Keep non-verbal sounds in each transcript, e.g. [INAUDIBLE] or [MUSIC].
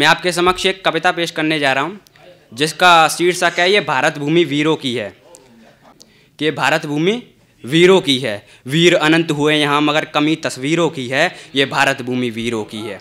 मैं आपके समक्ष एक कविता पेश करने जा रहा हूँ जिसका शीर्षक है ये भारत भूमि वीरों की है कि भारत भूमि वीरों की है वीर अनंत हुए यहाँ मगर कमी तस्वीरों की है ये भारत भूमि वीरों की है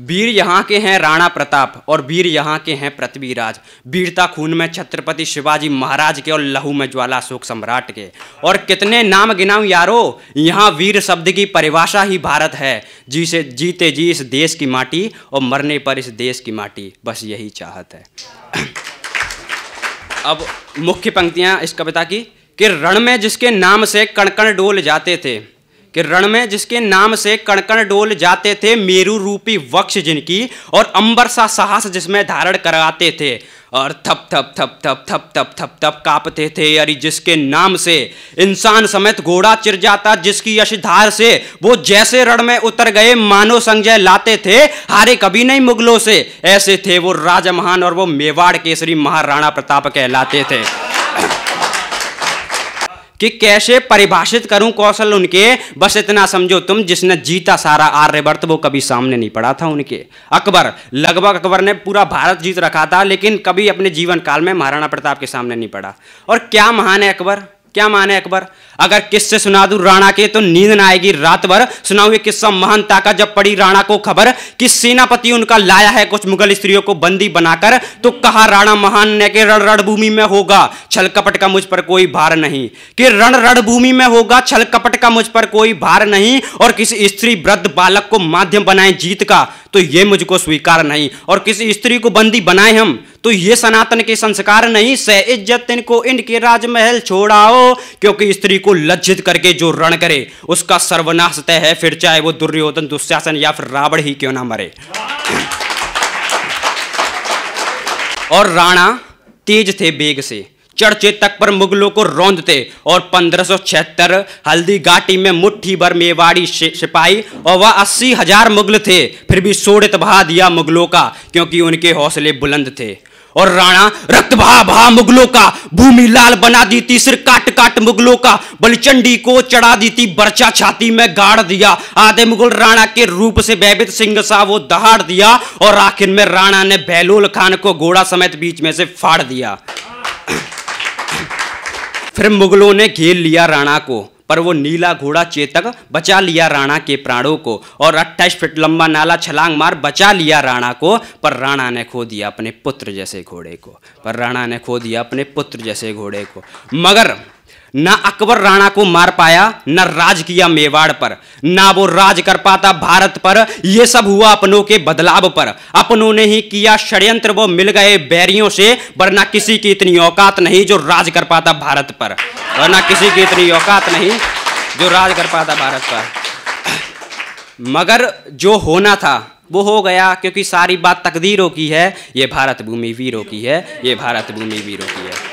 वीर यहाँ के हैं राणा प्रताप और वीर यहाँ के हैं पृथ्वीराज वीरता खून में छत्रपति शिवाजी महाराज के और लहू में ज्वाला अशोक सम्राट के और कितने नाम गिनाऊं यारो यहाँ वीर शब्द की परिभाषा ही भारत है जिसे जीते जी इस देश की माटी और मरने पर इस देश की माटी बस यही चाहत है [CLEARS THROAT] अब मुख्य पंक्तियाँ इस कविता की कि रण में जिसके नाम से कणकण डोल जाते थे कि रण में जिसके नाम से कणकण डोल जाते थे मेरू रूपी वक्ष जिनकी और अंबर सा साहस जिसमें धारण कराते थे और थप थप थप थप थप थप थप थप कांपते थे यारी जिसके नाम से इंसान समेत घोड़ा चिर जाता जिसकी यशधार से वो जैसे रण में उतर गए मानो संजय लाते थे हारे कभी नहीं मुगलों से ऐसे थे वो राजा महान और वो मेवाड़ केसरी महाराणा प्रताप कहलाते थे कि कैसे परिभाषित करूं कौशल उनके बस इतना समझो तुम जिसने जीता सारा आर्यवर्त वो कभी सामने नहीं पड़ा था उनके अकबर लगभग अकबर ने पूरा भारत जीत रखा था लेकिन कभी अपने जीवन काल में महाराणा प्रताप के सामने नहीं पड़ा और क्या महान है अकबर क्या माने अकबर अगर किससे सुना दू राणा के तो नींद ना आएगी रात भर सुनाऊ किस्सा महानता का जब पड़ी राणा को खबर कि सेनापति उनका लाया है कुछ मुगल स्त्रियों को बंदी बनाकर तो कहा राणा महान ने के रण रणभूमि में होगा छल कपट का मुझ पर कोई भार नहीं कि रण रणभूमि में होगा छल कपट का मुझ पर कोई भार नहीं और किसी स्त्री वृद्ध बालक को माध्यम बनाए जीत का तो ये मुझको स्वीकार नहीं और किसी स्त्री को बंदी बनाए हम तो ये सनातन के संस्कार नहीं सह इज्जत इनको इनके राजमहल छोड़ाओ क्योंकि स्त्री को लज्जित करके जो रण करे उसका सर्वनाश तय है फिर चाहे वो दुर्योधन दुशासन या फिर रावण ही क्यों ना मरे और राणा तेज थे बेग से चर्चे तक पर मुगलों को रौंदते और पंद्रह हल्दी घाटी में मुट्ठी भर मेवाड़ी सिपाही और वह अस्सी हजार मुगल थे फिर भी सोड़ित बहा दिया मुगलों का क्योंकि उनके हौसले बुलंद थे और राणा रक्त भा भा मुगलों का भूमि लाल बना दी थी सिर काट काट मुगलों का बलिचंडी को चढ़ा दी थी बर्चा छाती में गाड़ दिया आधे मुगल राणा के रूप से भयभीत सिंह सा वो दहाड़ दिया और आखिर में राणा ने बहलोल खान को घोड़ा समेत बीच में से फाड़ दिया फिर मुगलों ने घेर लिया राणा को पर वो नीला घोड़ा चेतक बचा लिया राणा के प्राणों को और 28 फीट लंबा नाला छलांग मार बचा लिया राणा को पर राणा ने खो दिया अपने पुत्र जैसे घोड़े को पर राणा ने खो दिया अपने पुत्र जैसे घोड़े को मगर ना अकबर राणा को मार पाया ना राज किया मेवाड़ पर ना वो राज कर पाता भारत पर ये सब हुआ अपनों के बदलाव पर अपनों ने ही किया षड्यंत्र वो मिल गए बैरियों से वरना किसी की इतनी औकात नहीं जो राज कर पाता भारत पर वरना किसी की इतनी औकात नहीं जो राज कर पाता भारत पर मगर जो होना था वो हो गया क्योंकि सारी बात तकदीरों की है ये भारत भूमि वीरों की है ये भारत भूमि वीरों की है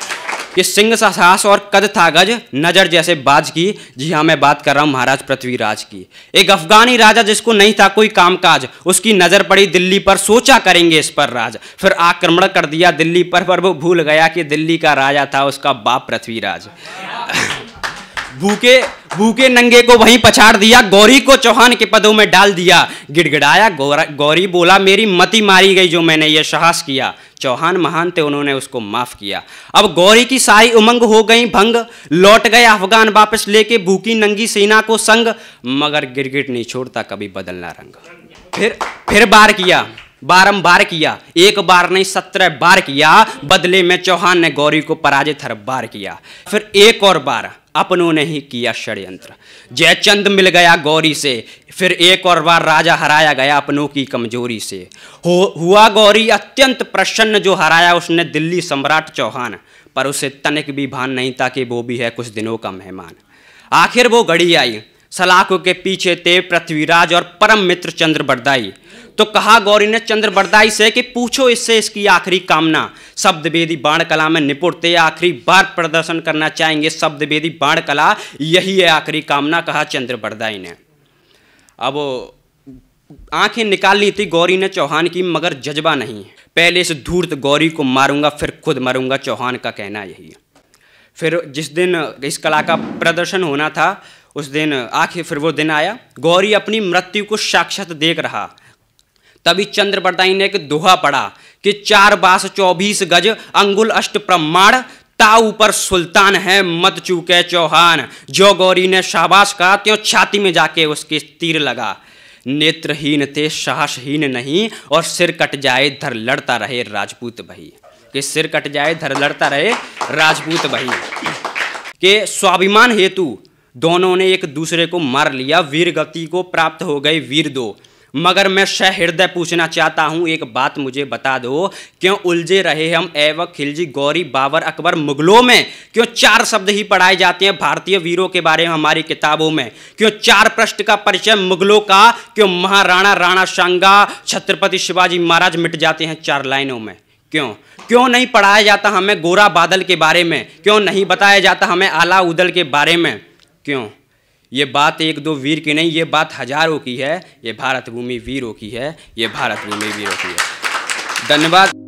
ये सिंह साहस और कद था गज नजर जैसे बाज की जी हाँ मैं बात कर रहा हूँ महाराज पृथ्वीराज की एक अफगानी राजा जिसको नहीं था कोई कामकाज उसकी नजर पड़ी दिल्ली पर सोचा करेंगे इस पर राज फिर आक्रमण कर दिया दिल्ली पर पर वो भूल गया कि दिल्ली का राजा था उसका बाप पृथ्वीराज भूखे भूखे नंगे को वहीं पछाड़ दिया गौरी को चौहान के पदों में डाल दिया गिड़गिड़ाया गौरी बोला मेरी मती मारी गई जो मैंने ये साहस किया चौहान महान थे उन्होंने उसको माफ किया अब गौरी की सारी उमंग हो गई भंग लौट गए अफगान वापस लेके भूखी नंगी सेना को संग मगर गिरगिट नहीं छोड़ता कभी बदलना रंग फिर फिर बार किया बारंबार किया एक बार नहीं सत्रह बार किया बदले में चौहान ने गौरी को पराजित हर बार किया फिर एक और बार अपनों ने ही किया षड्यंत्र जयचंद मिल गया गौरी से फिर एक और बार राजा हराया गया अपनों की कमजोरी से हो हुआ गौरी अत्यंत प्रसन्न जो हराया उसने दिल्ली सम्राट चौहान पर उसे तनिक भी भान नहीं था कि वो भी है कुछ दिनों का मेहमान आखिर वो घड़ी आई सलाखों के पीछे थे पृथ्वीराज और परम मित्र चंद्र बरदाई तो कहा गौरी ने चंद्र बरदाई से कि पूछो इससे इसकी आखिरी कामना शब्द वेदी बाण कला में निपुणते आखिरी बार प्रदर्शन करना चाहेंगे शब्द वेदी बाण कला यही है आखिरी कामना कहा चंद्र बरदाई ने अब आंखें निकाल ली थी गौरी ने चौहान की मगर जज्बा नहीं पहले इस धूर्त गौरी को मारूंगा फिर खुद मरूंगा चौहान का कहना यही है फिर जिस दिन इस कला का प्रदर्शन होना था उस दिन आखिर फिर वो दिन आया गौरी अपनी मृत्यु को साक्षात देख रहा तभी चंद्र बरदाई ने एक दोहा पड़ा कि चार बास चौबीस गज अंगुल अष्ट प्रमाण ता ऊपर सुल्तान है मत चूके चौहान जो गौरी ने शाबाश कहा त्यों छाती में जाके उसके तीर लगा नेत्रहीन थे साहसहीन नहीं और सिर कट जाए धर लड़ता रहे राजपूत भई कि सिर कट जाए धर लड़ता रहे राजपूत भई के स्वाभिमान हेतु दोनों ने एक दूसरे को मार लिया वीर गति को प्राप्त हो गए वीर दो मगर मैं सहृदय पूछना चाहता हूँ एक बात मुझे बता दो क्यों उलझे रहे हम एवक खिलजी गौरी बाबर अकबर मुगलों में क्यों चार शब्द ही पढ़ाए जाते हैं भारतीय वीरों के बारे में हमारी किताबों में क्यों चार पृष्ठ का परिचय मुगलों का क्यों महाराणा राणा सांगा छत्रपति शिवाजी महाराज मिट जाते हैं चार लाइनों में क्यों क्यों नहीं पढ़ाया जाता हमें गोरा बादल के बारे में क्यों नहीं बताया जाता हमें आला उदल के बारे में क्यों ये बात एक दो वीर की नहीं ये बात हजारों की है ये भारत भूमि वीरों की है ये भारत भूमि वीरों की है धन्यवाद